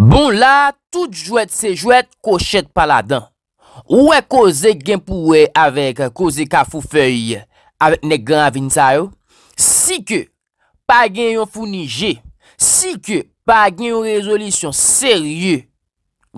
Bon la, tout jwet se jwet koshet pala dan. Ou e koze genpou e avek koze ka fou feyye avek nek gen avin sa yo? Si ke pa gen yon founije, si ke pa gen yon rezolisyon seryye,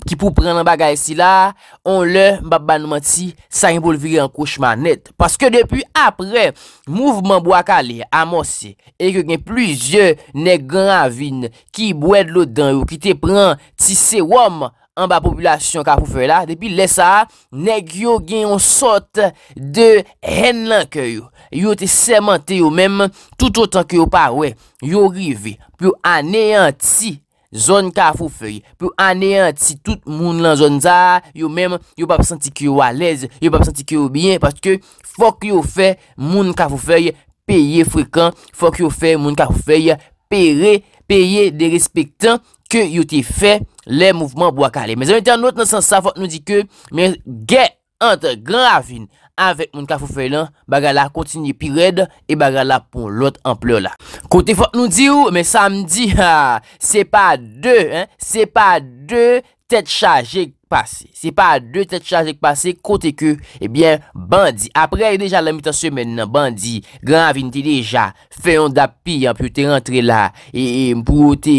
ki pou pren nan bagay si la, on le, mba banman ti, sa yon bol viri an kouchman net. Paske depi apre, mouvman bo akale, amosye, e yo gen plujye, nek gen avin, ki bwed lo dan yo, ki te pren, ti se wom, an ba populyasyon ka pou fe la, depi lesa, nek yo gen yon sot, de hen lank yo. Yo te semente yo men, tout otan ki yo parwe, yo rive, pou aneyanti, Zon ka fwou fwey pou aneyant si tout moun lan zon za yo mem yo pap senti ki yo alez yo pap senti ki yo byen Paske fok yo fwey moun ka fwou fwey peye frekant fok yo fwey moun ka fwou fwey pere peye derespektan Ke yo te fwey le mouvman bo akale Me zanite anot nan san sa fok nou di ke men ge antre gran la fin Avèk moun kafou fè lan, baga la kontinye pi red, e baga la pou lot amplè la. Kote fòk nou di ou, men samdi, ha, se pa de, se pa de, tèt chajèk passe. Se pa de tèt chajèk passe, kote ke, ebyen, eh bandi. Apre, e deja la mitasyon men nan, bandi, gran avinti deja, fè yon dap pi, apyote rentre la, e, e mpou otè,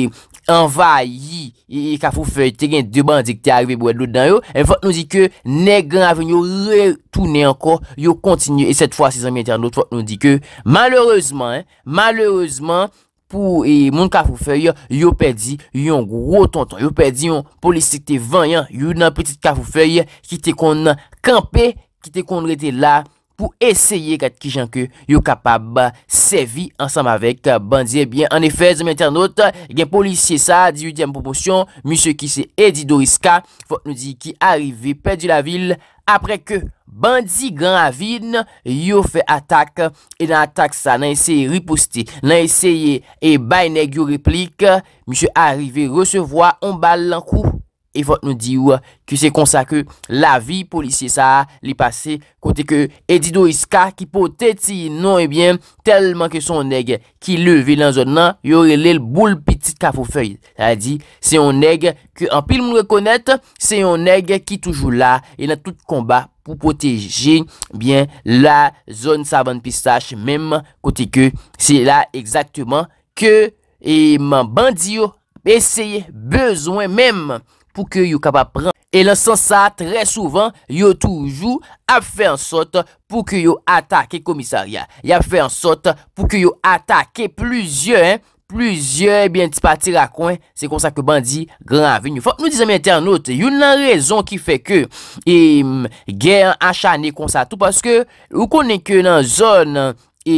anva yi e, e kafou fey te gen deban dik te arive bou edlou dan yo, en fote nou di ke ne gen aven yo retoune anko, yo kontinye, et set fwa se zan mwen ten anot fote nou di ke, malereusement, malereusement, pou e moun kafou fey yo, yo perdi yon gro tonton, yo perdi yon polisik te vanyan, yo nan petite kafou fey yo, ki te konan kampe, ki te konan rete la, pou eseye kat ki jan ke yo kapab sevi ansam avek bandi. Ebyen, eh an efez, mwen ternote, gen policye sa, 18e proposyon, misyo ki se Edi Doriska, fote nou di ki arive pe di la vil, apre ke bandi gran avin, yo fe atak, e nan atak sa, nan eseye riposte, nan eseye e eh, bayne gyo replik, misyo arive resevoa, on bal lankou, E fote nou diyo ki se konsa ke la vi polisye sa li pase kote ke Edido Iska ki pote ti nou e bien telman ke son neg ki levi lan zon nan yorelel boul pitit ka fo fey. A di se yon neg ki an pil moun rekonet se yon neg ki toujou la e nan tout komba pou poteji jen bien la zon savan pistache mem kote ke se la ekzaktman ke e man bandiyo eseye bezwen mem. pou ke yon kapap pran. E lan san sa, tre souvan, yon toujou ap fe ansot pou ke yon atake komisaryan. Yon ap fe ansot pou ke yon atake pluzyon, pluzyon, eh bin ti pati la kwen, se kon sa ke bandi grave. Nou dizan mi internet, yon nan rezon ki fe ke gen anchani kon sa tout paske, ou konen ke nan zon e,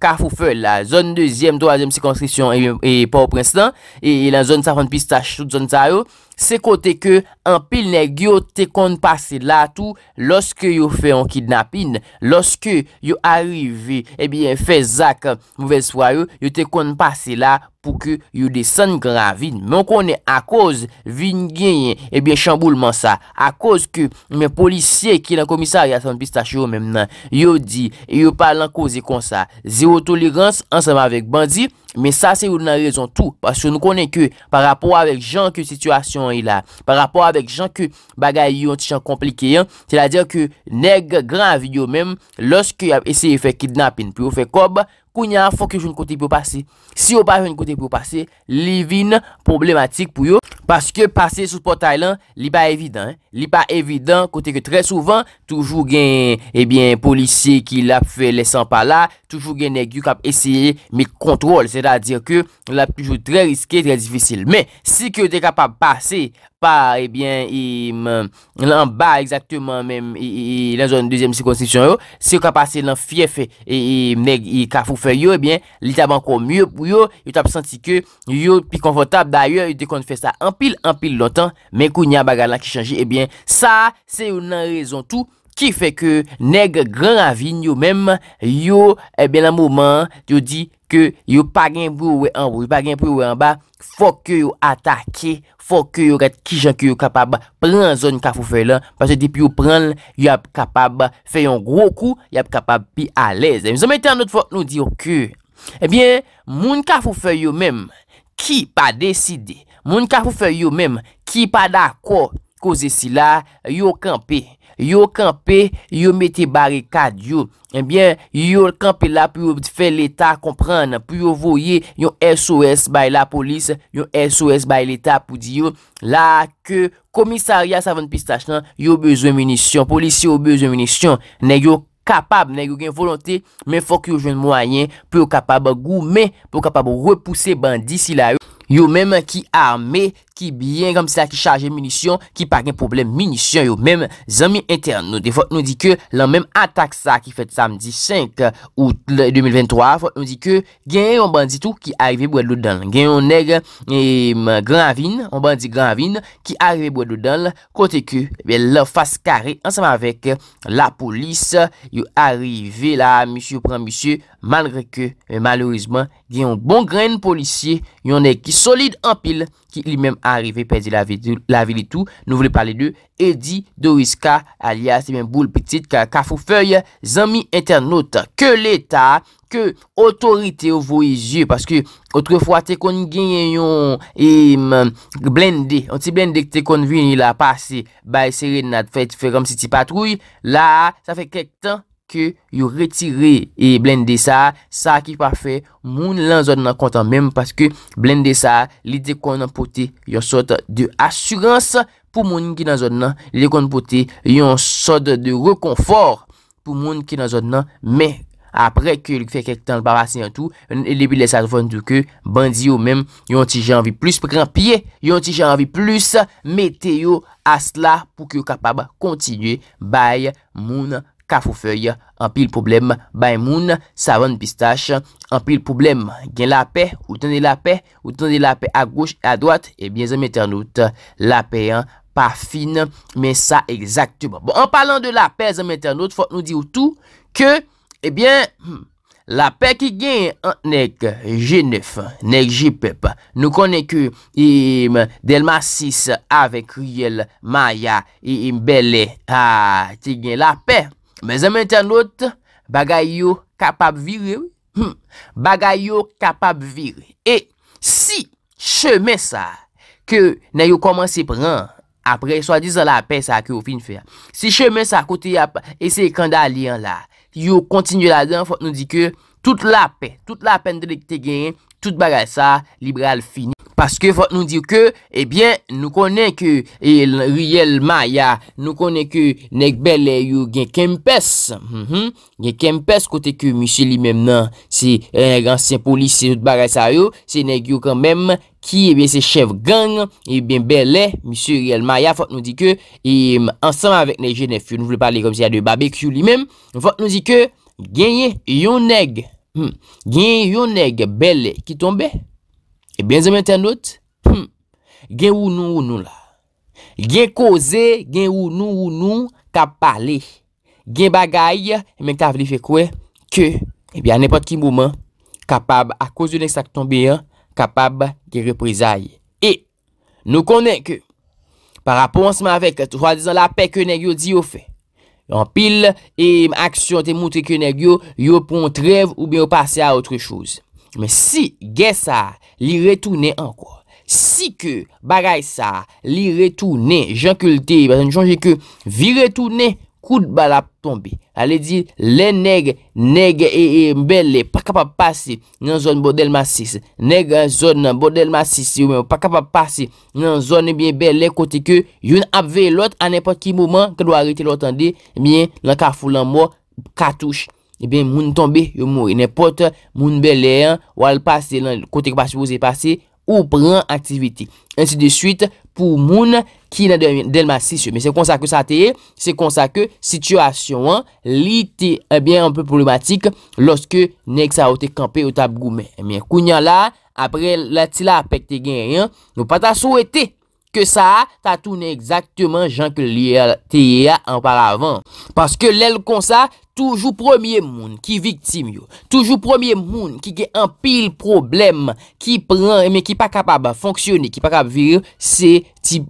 ka foufe, la zon deuxième, doazem, se konstriksyon, e eh eh, pa ou prenslan, e la zon sa fan pistache, sou zon taro, Se kote ke an pil ne gyo te kon pase la tou loske yo fe an kidnapin. Loske yo arive e eh biye fe zak mouvel swa yo, yo te kon pase la pou ke yo de san gravin. Men konen a koz vin genyen e eh biye chanboulman sa. A koz ke men polisye ki nan komisar ya san pistache yo mem nan. Yo di, yo palan kozi kon sa. Zero Tolerance ansama vek bandi. Men sa se yon nan rezon tou. Pas yo nou konen ke par rapport avek jan ke situasyon yon la. Par rapport avek jan ke bagay yon ti jan komplike yon. Se la diyo ke neg gran videyo men. Lorske yon ap eseye fe kidnapping. Pi yo fe kob. Kou nyan fok yo joun kote pou pase. Si yo pa joun kote pou pase. Living problematik pou yo. Paske pase sou portailan li pa evidant. Li pa evidant kote ke tre souvan toujou gen eh polici ki la fe lesan pa la. Toujou gen neg yon kap eseye mi kontrol. Se da dire ke la poujou tre riske, tre difisil. Men, si ke de kap ap pase pa e eh bien lan ba ekzaktouman men lan zon 2e sikonstriksyon yo. Si yo kap pase lan fief e neg yon ka fou fe yo e bien li tab an kon myo pou yo. Yo te ap senti ke yo pi konfotab da yo yon te konfesta an. pil an pil lontan, men kou nya bagala ki chanji, ebyen, sa, se yon nan rezon tou, ki fe ke, neg gran avin, yon men, yon, ebyen nan mouman, yon di, ke, yon pa gen pou yon wè anbou, yon pa gen pou yon wè anba, fok yo atake, fok yo ret ki jan, ke yo kapab, pren zon ka fou fe lan, pase di pi yo pren, yon ap kapab, fe yon gro kou, yon ap kapab pi alez, e mizan mette an not fok nou di yo ke, ebyen, moun ka fou fe yon men, ki pa Moun ka pou fè yon mèm, ki pa da kò, kò zè si la, yon kèmpe, yon kèmpe, yon metè barikad yon. Ebyen, yon kèmpe la pou yon fè l'Etat komprèn, pou yon voye yon SOS bay la polis, yon SOS bay l'Etat pou di yon. La ke komisarya savan pistach nan, yon bezwen munisyon, polis yon bezwen munisyon. Nè yon kapab, nè yon gen volante, men fò ki yon jwen mwanyen, pou yon kapab gou, men pou yon kapab repousse bandi si la yon. Yo menman ki a ame, ki byen kom sa ki chaje munisyon, ki pa gen problem munisyon, yo mèm zami interne. Nou defote nou di ke, lan mèm atak sa ki fet samdi 5 ou 2023, nou di ke gen yon bandi tou ki arive bwa do dan, gen yon neg gen Granvin, yon bandi Granvin ki arive bwa do dan, kote ke lè fase kare ansame avèk la polis, yo arive la misyo pran misyo, manre ke malorizman gen yon bon gren polisye, yon neg ki solide anpil, ki li menm arive perdi la vil etou, nou vle pale de Edi Doriska, alias li eh menm bou l petit, ka fou fey zami internet, ke leta, ke otorite ou voye zye, paske kontre fwa te kon genyen yon, e menm, blende, an ti blende ke te kon vin yon la pase, baye serenat, fey ram si ti patrouye, la, sa fey kek tan, Yon retire e blende sa Sa ki pa fe Moun lan zon nan kontan mem Paske blende sa Lide kon an pote Yon sot de asurans Pou moun ki nan zon nan Lide kon an pote Yon sot de rekonfor Pou moun ki nan zon nan Me Apre ke luk fe kek tan Babasen yon tou Lipi lesa fon Dike bandi yon mem Yon ti janvi plus Pou kran piye Yon ti janvi plus Mete yo asla Pou ki yo kapab Kontinye Bay Moun Kafou fey, anpil poublem, baymoun, savon pistache, anpil poublem, gen lape, ou tande lape, ou tande lape a gouche, a doat, ebyen eh zanmète anout, lape an, pa fin, men sa exaktuban. Bon, anpalan de lape, zanmète anout, fok nou di ou tou, ke, ebyen, eh hmm, lape ki gen, anek, jenef, anek jipep, nou konen ke, im, delmasis, avek riyel, maya, imbele, a, ah, ti gen lape. Mezen men ten not bagay yo kapab vir, hmm. bagay yo kapab vir. E si cheme sa ke nan yo komanse pran apre, swa dizan la pe sa ke yo fin fer. Si cheme sa kote ya pe, ese kanda liyan la, yo kontinye la den fote nou di ke tout la pe, tout la pen de dekte gen, tout bagay sa, liberal fini. Paske fote nou diw ke, ebyen, nou konen ke, e riyel maya, nou konen ke, nek bele yo gen kempes. Mhm. Gen kempes kote ke, misye li mem nan, se, e, gansen polis, se yot bagay sa yo, se nek yo kan mem, ki, ebyen, se chev gang, ebyen, bele, misye riyel maya, fote nou diw ke, e, ansan avèk nek genef, yo nou vle pali kom se ya de babek yo li mem, fote nou diw ke, genye yon neg, hmm, genye yon neg bele ki tombe, E ben zementen not, hmm, gen ou nou ou nou la. Gen koze gen ou nou ou nou kap pale. Gen bagay menk ta vli fe kwe? Ke, ebyan nepot ki mouman, kapab a koze lèk saktan beyan, kapab gen reprezae. E, nou konen ke, para ponseman vek, tou fwa dezan la pe kwenen yo di yo fe. An pil, e aksyon te moutre kwenen yo, yo pon trev ou bi yo pase a otre chouse. Mwen si gen sa li retounen anko, si ke bagay sa li retounen, jan kulte yon jonge ke vi retounen, kout balap tonbi. Ale di, le neg neg e mbel le pakapapasi nan zon bodel masis, neg zon nan bodel masis yon mwen pakapapasi nan zon mwen mbel le kote ke yon apve lot an epot ki mouman ke do a rete lotande, mwen lanka foulan mwen katouche. E eh ben moun tombe yo mou. E ne pot moun belen ou al pase lan kote kwa pasipouse pase ou pran aktivite. Ansi de suite pou moun ki la delmasis yo. Eh men se konsa ke sa teye, se konsa ke situasyon an, li te e eh ben anpe problematik loske nek sa ote kampe ou tab goumen. E men kounyan la, apre la ti la pekte gen, nou pata sou ete. Ke sa, ta toune ekzaktman jan ke liye teye an paravan. Paske lèl kon sa, toujou premier moun ki viktim yo. Toujou premier moun ki gen an pil problem, ki pran, e men ki pa kapab an fonksyon, ki pa kapab vir, se ti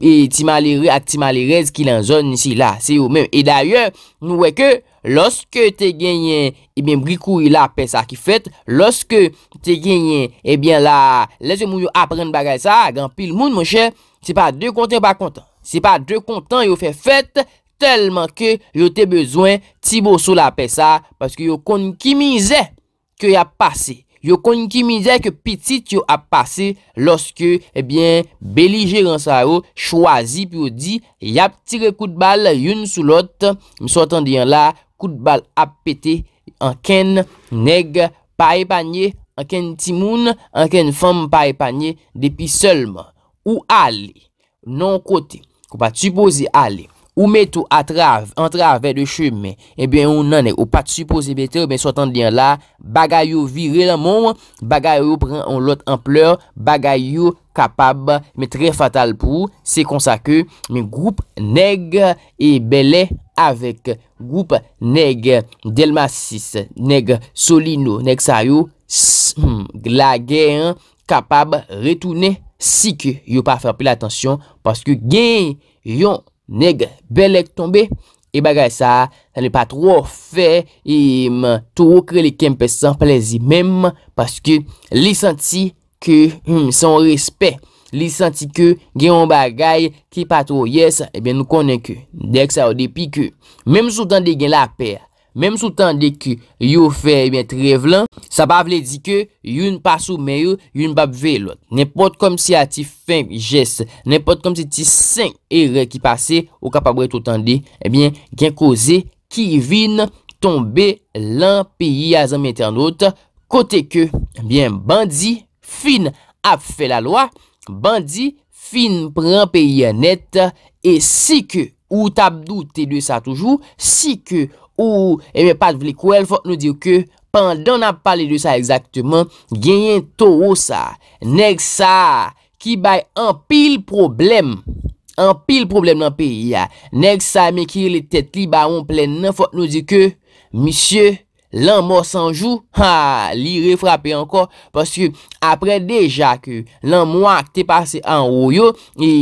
malirez ki lan zon nisi la. Se yo men. E d'ayon, nou weke, loske te genyen, e men brikou ila apè sa ki fèt, loske te genyen, e men la, lèl se moun yo apren bagay sa, gen pil moun mwen chè, Se pa de konten, pa konten. Se pa de konten, yo fe fet telman ke yo te bezwen ti boso la pe sa paske yo konn ki mize ke yo ap pase. Yo konn ki mize ke pitit yo ap pase loske, ebyen, eh beli gen sa yo chwazi pi yo di yap tire kout bal yon sou lot mi sou atan diyan la kout bal ap pete anken neg pa e panye anken timoun, anken fam pa e panye depi solman. Ou ali Non kote Ou pa tupoze ali Ou meto atrave Entrave de cheme E eh ben ou nan e Ou pa tupoze bete eh Ou ben sotan diyan la Bagay yo vire la moun Bagay yo pren on lot ampler Bagay yo kapab Me tre fatal pou Se konsa ke Me goup neg E bele avek Goup neg Delmasis Neg solino Neg sayo Glage Kapab retoune Si ke yon pa fe apil atensyon, paske gen yon neg bel ek tombe, e bagay sa, sa ne pa tro fe, e m touro kre le kempe san plezi, mem, paske li santi ke hmm, son respe, li santi ke gen yon bagay, ki pa tro yes, e ben nou konen ke, dek sa ou depi ke, mem sou dan de gen la pe, Mem sou tande ki yon fè yon eh trevlan, sa ba vle di ke yon pa sou meyo, yon ba bve lò. Nèpot kom si ati fem jès, nèpot kom si ti sen erè ki pase, ou kapabwè tou tande, eh gen koze ki vin tombe lan peyi a zanm internot, kote ke eh bandi fin ap fè la loa, bandi fin pran peyi net, e si ke ou tabdou te de sa toujou, si ke ou tabdou te de sa toujou, Ou, eme pat vle kouel, fok nou diw ke, pandan ap pale de sa exakteman, genyen to ou sa. Neg sa, ki bay an pil problem, an pil problem nan peyi ya. Neg sa, me ki li tet li ba on plen nan, fok nou diw ke, misye, lan mò sanjou, ha, li refrape anko, paske, apre deja ke, lan mò ak te pase an ou yo, e,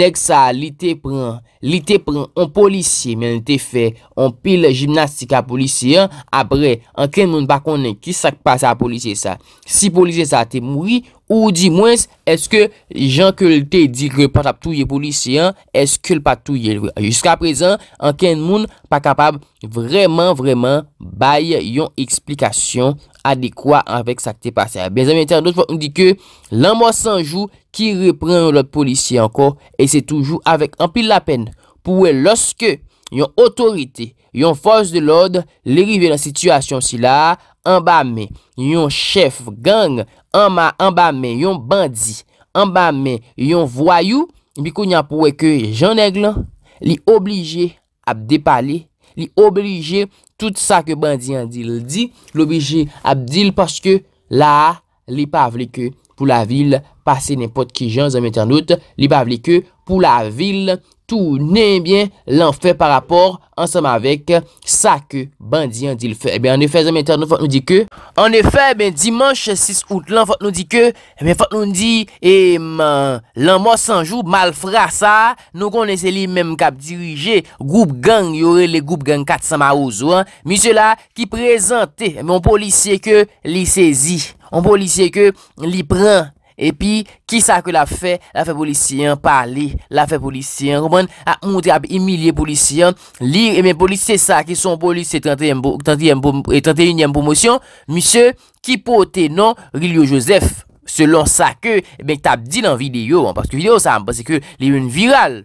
neg sa, li te pren, Li te pren an polisye men an te fe, an pil jimnastika polisye an, apre an ken moun pa konen ki sak pase a polisye sa. Si polisye sa te moui, ou di mwens, eske jan ke li te dire patap touye polisye an, eske l patouye. Jiska prezen, an ken moun pa kapab vreman vreman bay yon eksplikasyon adekwa anvek sak te pase a. Bezami ente an do tvo mdi ke, lan mwa sanjou, ki repren yon lot polisi anko, e se toujou avèk anpil la pen, pouè loske yon otorite, yon fòs de lòd, li rive la situasyon si la, anbame, yon chèf gang, anbame, yon bandi, anbame, yon voyou, bi kou nyan pouè ke jenè glan, li oblige ap depale, li oblige tout sa ke bandi an dil di, li oblige ap dil paske la, li pavle ke, pou la vil pase nepot ki jan zanmèter nou te li bav li ke pou la vil tou nenbyen lan fè par rapport ansèm avèk sa ke bandi an di l fè. E eh bè an efè zanmèter nou fòt nou di ke, an efè eh bè dimanche 6 out lan fòt nou di ke, e eh bè fòt nou di e man lan mò sanjou malfra sa nou konè se li mèm kap dirije goup gang yore le goup gang katsama ouzo an, misè la ki prezante mèm pou lisè ke lisè zi. On polisye ke li pran e pi ki sa ke la fe, la fe polisye an, pa li la fe polisye an. Kouman a moun trabe emilye polisye an, li, e men polisye sa ki son polisye 31e pommosyon, misye ki pote nan Riljo Josef. Selon sa ke, e men tab di nan video, an, paske video sa, an, paske ke li yon viral.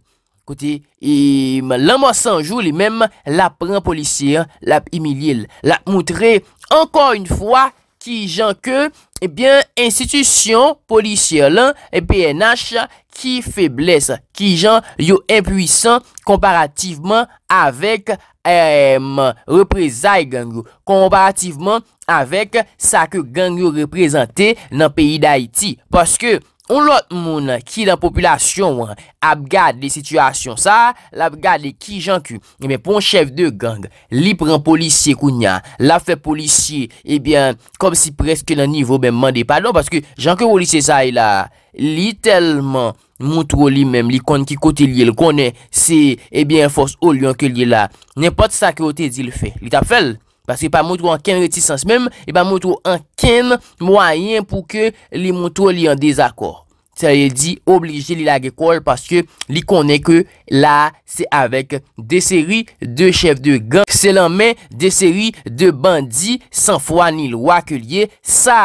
Kote, e men lanman sanjou, li men la pran polisye an, la emilye, la moun tre, ankon yon fwa, Eh eh ki jan ke, ebyen, institisyon, polisyon lan, PNH, ki febles, ki jan yo impwisan komparativeman avèk reprezae gangrou. Komparativeman avèk sa ke gangrou reprezentè nan peyi d'Haïti. Paske... On lot moun ki dan populasyon ap gade de sityasyon sa, la ap gade de ki janku. Emen pon chev de gang, li pren polisye kou nyan, la fe polisye, eben, kom si preske nan nivou beman de padon. Paske janku ou li se zaye e la, li telman moutro li menm, li kon ki kote li el konen, se, eben, fos ou li anke li la. Nen pat sa ki ote di le fe, li tap fel. Paske pa moutro an ken retisans menm, e pa moutro an ken mwayen pou ke li moutro li an dezakor. Se a ye di oblije li lage kol, paske li konen ke la se avek de seri de chef de gang. Se lan men de seri de bandi san fwa ni lwa ke liye, sa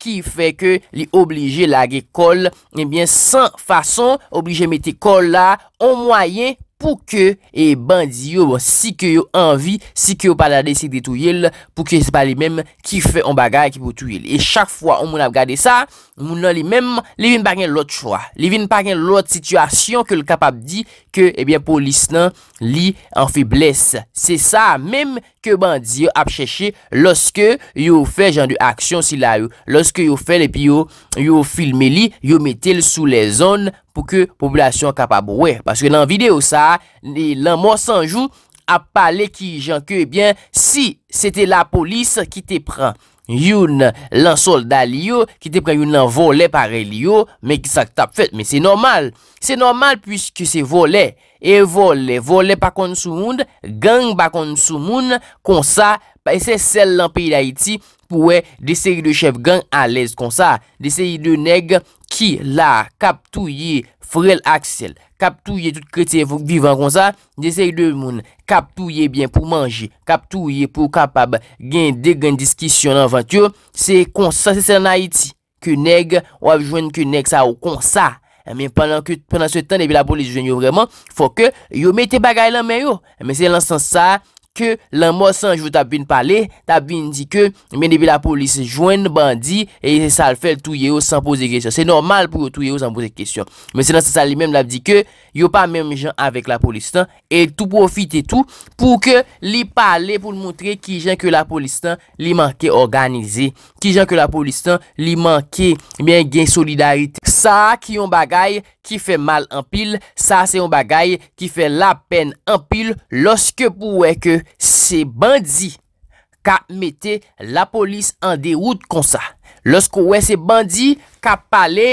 ki fe ke li oblije lage kol, e eh bien san fason oblije mete kol la, an mwayen mwen. pou ke e bandi yo si ke yo anvi, si ke yo pa la desi de tou yel, pou ke se pa li menm ki fe an bagay ki pou tou yel. E chak fwa ou moun ap gade sa, moun nan li menm, li vin bagen lot chwa. Li vin bagen lot situasyon ke l kapap di ke ebyen pou lisnan li an feblesse. Se sa menm. ke bandi yo ap chèche loske yo fè jan de aksyon si la yo. Loske yo fè le pi yo, yo filmeli, yo metel sou le zon pou ke populasyon kapab wè. Paske nan video sa, nan mò sanjou, ap pale ki jan ke, ebyen, si, sete la polis ki te pran. Youn lan solda liyo, ki te pre youn lan vole pare liyo, me ki sak tap fet, me se normal, se normal pwiske se vole, e vole, vole pa kon sou moun, geng pa kon sou moun, kon sa volen. Pa ese sel lan peyi la iti pouwe de seri de chev gang a lez kon sa. De seri de neg ki la kap touye frel aksel. Kap touye tout kretye vivan kon sa. De seri de moun kap touye bien pou manji. Kap touye pou kapab gen de gen diskisyon an vant yo. Se kon sa se sel la iti. Ke neg wav jwen ke neg sa ou kon sa. Mwen penan se tan de bi la pou les jwen yo vreman. Fok yo mete bagay lan men yo. Mwen se lan san sa. ke lan mwosan jwou tab bin pale, tab bin di ke men debi la polis jwen bandi, e se sal fel touye ou san pose gresyon. Se normal pou touye ou san pose gresyon. Men se nan se sal li men la di ke, yo pa men jen avek la polis tan, e tou profite tou pou ke li pale pou mwotre ki jen ke la polis tan li manke organize, ki jen ke la polis tan li manke gen solidarite. sa ki yon bagay ki fe mal an pil, sa se yon bagay ki fe la pen an pil, loske pou wey ke se bandi ka mette la polis an deoud konsa. Loske wey se bandi, ka pale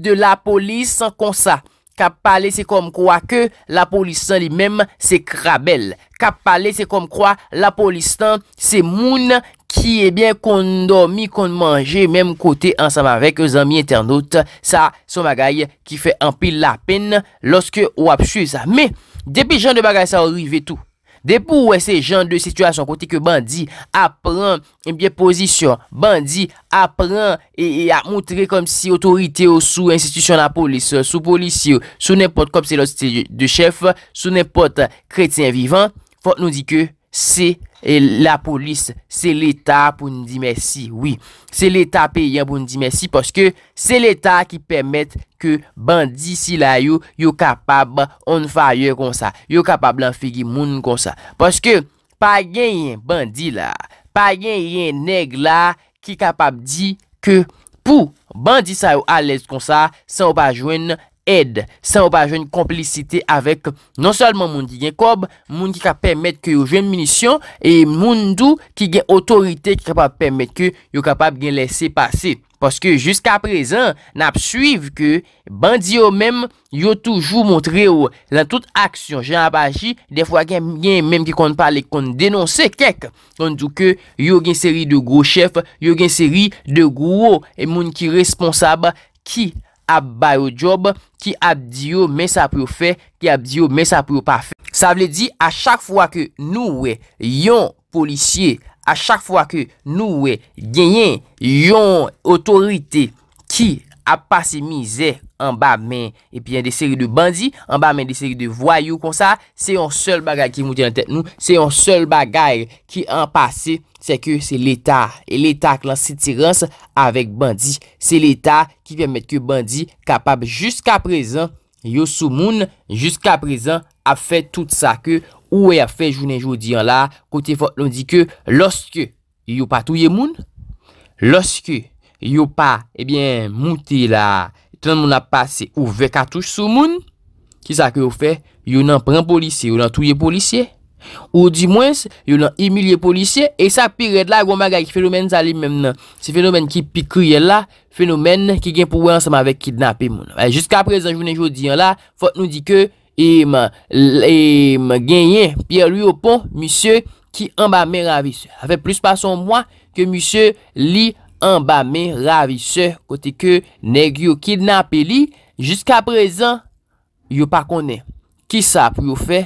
de la polis konsa. Ka pale se kom kwa ke la polis san li mem se krabel. Ka pale se kom kwa la polis san se moun krabel. ki e bien kon dormi, kon manje, menm kote ansam avek e zami internaute, sa son bagay ki fe ampil la pen, loske ou ap su e sa. Me, depi jan de bagay sa orive tou, depi ou e se jan de situasyon kote ke bandi, a pran, e bien posisyon, bandi a pran, e a moutre kom si otorite ou sou institisyon la polis, sou polisyon, sou nepot kom se lote de chef, sou nepot kretien vivant, fote nou di ke se bandi. E la polis, se l'Etat pou nou di mersi. Oui, se l'Etat pe yon pou nou di mersi. Poske, se l'Etat ki permette ke bandi si la yo, yo kapab an faye kon sa. Yo kapab lan figi moun kon sa. Poske, pa gen yon bandi la, pa gen yon neg la ki kapab di ke pou bandi sa yo ales kon sa, sa ou pa jwen nou. Ed, sa ou pa jen komplicite avèk non salman moun ki gen kob, moun ki ka pèmèt ke yo jen munisyon, e moun dou ki gen otorite ki ka pèmèt ke yo kapab gen lèse pase. Paske, jisk aprezen, nap suiv ke bandi yo mèm yo toujou moutre yo. La tout aksyon, jen apajit, defwa gen mèm ki kon pàle kon denonse kek. Kon dou ke yo gen seri de gwo chèf, yo gen seri de gwo, e moun ki responsab ki... ap bayo job ki ap diyo men sa pou fe, ki ap diyo men sa pou pa fe. Sa vle di a chak fwa ke nou we yon polisye, a chak fwa ke nou we genyen yon otorite ki ap pase mize. An ba men Epi yon de seri de bandi An ba men de seri de voyou kon sa Se yon sol bagay ki mouti an tet nou Se yon sol bagay ki an pase Se ke se l'eta E l'eta klanse tirans Avek bandi Se l'eta Ki vemet ke bandi Kapab Juska prezan Yo sou moun Juska prezan A fe tout sa ke Ou e a fe jounen joudi an la Kote fote L'on di ke Lorske Yo patou ye moun Lorske Yo pa Ebyen eh Mouti la Ton moun ap pase ou ve katouche sou moun, ki sa ke ou fe, yon an pren polisye, yon an touye polisye, ou di mwens, yon an emilye polisye, e sa pi red la, yon bagay fenomen zali moun nan. Se fenomen ki pikouye la, fenomen ki gen pouwe ansama vek kidnape moun nan. Jiska prezen, jounen joudi an la, fote nou di ke, e man, e man genye, pi a lui opon, misye ki an ba meravise, ave plus pason mwa, ke misye li mwen. an ba me la vi se kote ke neg yo kidnap li, jiska prezan, yo pa konen. Ki sa pou yo fe,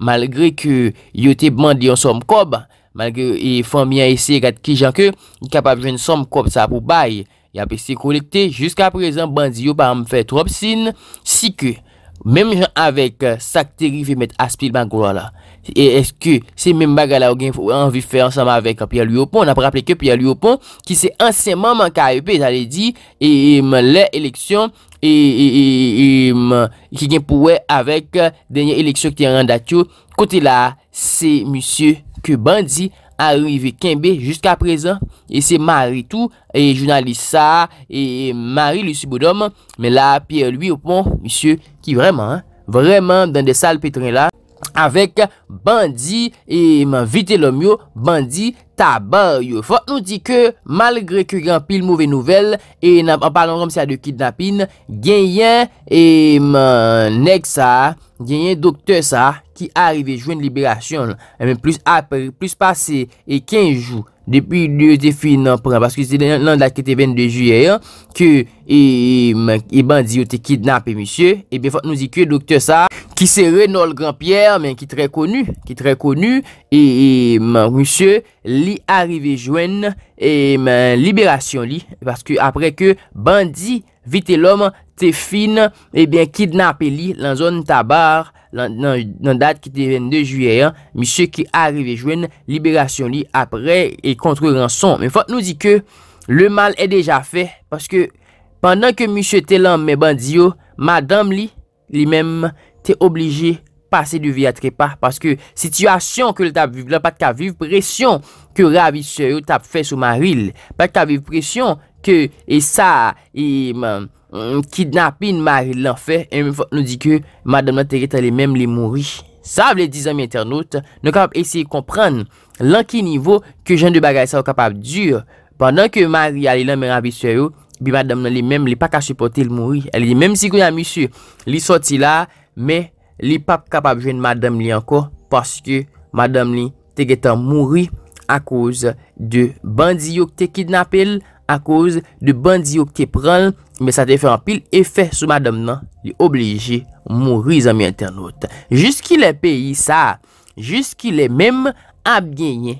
malgre ke yo te bandi yo som kob, malgre e fwa mi a ese gade ki jan ke, ni kapap ven som kob sa pou bay, ya pe se kolekte, jiska prezan bandi yo pa an fe trop sin, si ke, Mèm jan avèk sak euh, teri vi met aspil ban gwo la. E eske se mèm baga la ou gen pou anvi fè ansama avèk a Piyal Yopon. An ap rappeleke Piyal Yopon ki se ansèman man karepe. Zalè di, le eleksyon ki gen pou wè avèk denye eleksyon ki an randa tchou. Kote la, se monsye Kuban di... Arrive Kembe jusqu'a prezen E se mari tou E jounalise sa E mari lisi bodom Me la pier lui opon Misye ki vreman Vreman dan de sal petren la Avek bandi Eman vite lom yo Bandi tabar yo Fote nou di ke malgre ke yon pil mouve nouvel E nan palon rom se a de kidnapin Genyen Eman nek sa Genyen dokte sa Ki arive jwen liberasyon e Plus apre plus pase E 15 jou depi yon te finan Paske se nan la ke te ven de juye Eman e e di yo te kidnapin Eman di yo te kidnapin Eman di yo te kidnapin ki se renol gran Pierre, men ki tre konu, ki tre konu, e, e men roussou, li arive jwen, e men liberasyon li, paske apre ke bandi, vite lom, te fin, e ben kidnape li, lan zon tabar, lan dat ki te ven de juyer, misye ki arive jwen, liberasyon li, apre, e kontre ranson, men fote nou di ke, le mal e deja fe, paske, pandan ke misye te lan, men bandi yo, madame li, li men, li men, te oblige pase de vie a trepa paske sityasyon ke le tab vive la pat ka vive presyon ke ravi souye ou tab fe sou ma vil pat ka vive presyon ke e sa mm, mm, kidnapin ma vil l'enfer e mwen fote nou di ke madame nan teret alè mèm li mouri sa vle dizan mi internaute nou kap ap esye kompran lanki nivou ke jen de bagay sa ou kap ap dur pandan ke ma vil alè mèm ravi souye ou bi madame nan li mèm li pat ka supporte li mouri li soti la Me li pap kap ap jwen madame li anko, paske madame li te getan mouri a kouz de bandi yo te kidnapel, a kouz de bandi yo te pral, me sa te fe an pil efè sou madame nan, li oblije mouri zami anternote. Juski le peyi sa, juski le mem ap genye,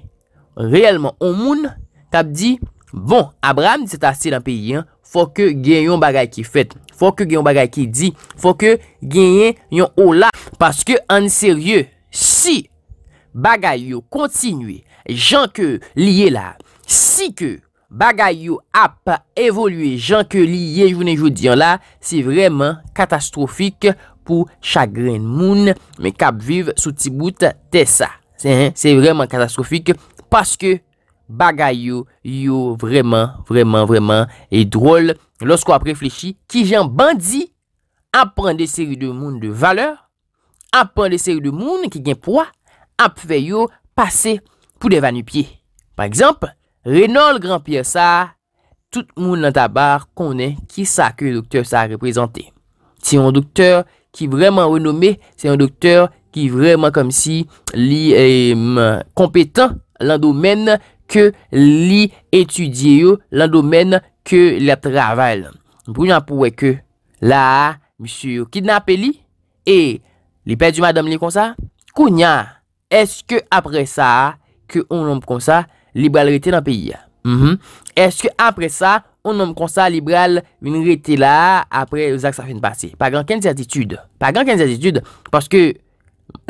reyelman ou moun, kap di, bon, Abraham di se ta se dan peyi an, Fò kè gen yon bagay ki fèt, fò kè gen yon bagay ki di, fò kè gen yon ou la. Paske an seryè, si bagay yo kontinuy jankè liye la, si ke bagay yo ap evoluy jankè liye jounen joudiyon la, se vreman katastrofik pou chagren moun, me kap viv sou ti bout te sa. Se vreman katastrofik paske... Bagay yo, yo vreman, vreman, vreman, e drol, losko ap reflechi, ki jan bandi, ap an de seri de moun de valeur, ap an de seri de moun ki gen pwa, ap fe yo pase pou de vanu pie. Par exemple, Renan l'grand piersar, tout moun nan tabar konen ki sa ke doktor sa reprezenté. Se yon doktor ki vreman renome, se yon doktor ki vreman kom si li kompetan eh, lan domen nan ke li etudiyou lan domen ke la traval. Mpou yon pouwe ke la, msiyou kidnapeli e li pe di madame li konsa? Kounya, eske apre sa, ke ou nan konsa, libal rete nan peyi? Mhm. Eske apre sa, ou nan konsa, libal rete la, apre osak sa fin pasi? Pa gran ken zi atitude. Paske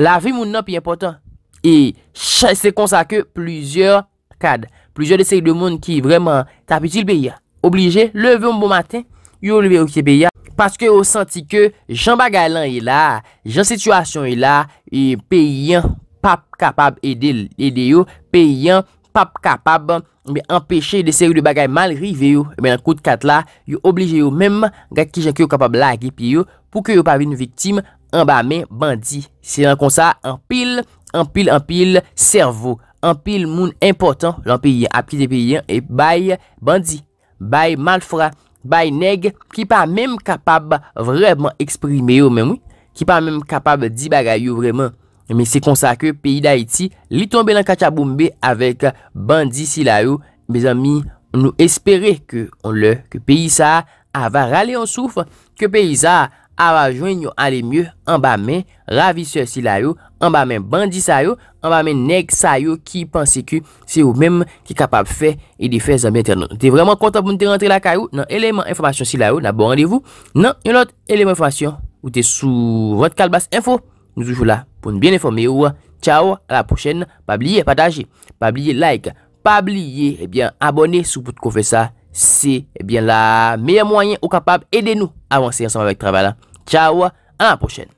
la vi mounan pi important. E se konsa ke plizyeur Kad, plizye de bon seri de moun ki vreman tapitil beya Oblije, leve ou mbo maten Yo leve ou se beya Paske ou santi ke jan bagay lan e la Jan situasyon e la E pe yon pap kapab ede yo Pe yon pap kapab Me empeshe de seri de bagay malrive yo E men akout kat la Yo oblije yo mem Gak ki jan ki yo kapab lagi pe yo Pou ke yo pavine viktim An ba men bandi Se yon kon sa An pil, an pil, an pil Servo anpil moun impotant lan piyen api de piyen e bay bandi, bay malfra, bay neg ki pa menm kapab vremen eksprime yo menm, ki pa menm kapab dibagay yo vremen. Men se konsa ke piy da iti li tombe lan kachaboumbe avek bandi si la yo. Bez ami, nou espere ke on le, ke piy sa avarale on souf, ke piy sa avarale. Awa jwen yon ale mye, anba men, ravi sè si la yo, anba men bandi sa yo, anba men neg sa yo ki pansi ki se ou men ki kapab fè e di fè zanbe interno. Te vreman konta pou nou te rentre la ka yo, nan eleman informasyon si la yo, nan bon randevou, nan yon not eleman informasyon ou te sou vwot kalbast info. Nou zoujou la pou nou bien informe yo. Ciao, a la pouchen, pa bliye, pataje, pa bliye like, pa bliye eh abone sou pou te konfè sa. Se ebyen eh la meyen mwanyen ou kapab ede nou avansè yonsan wèk travala. Ciao a la prochaine.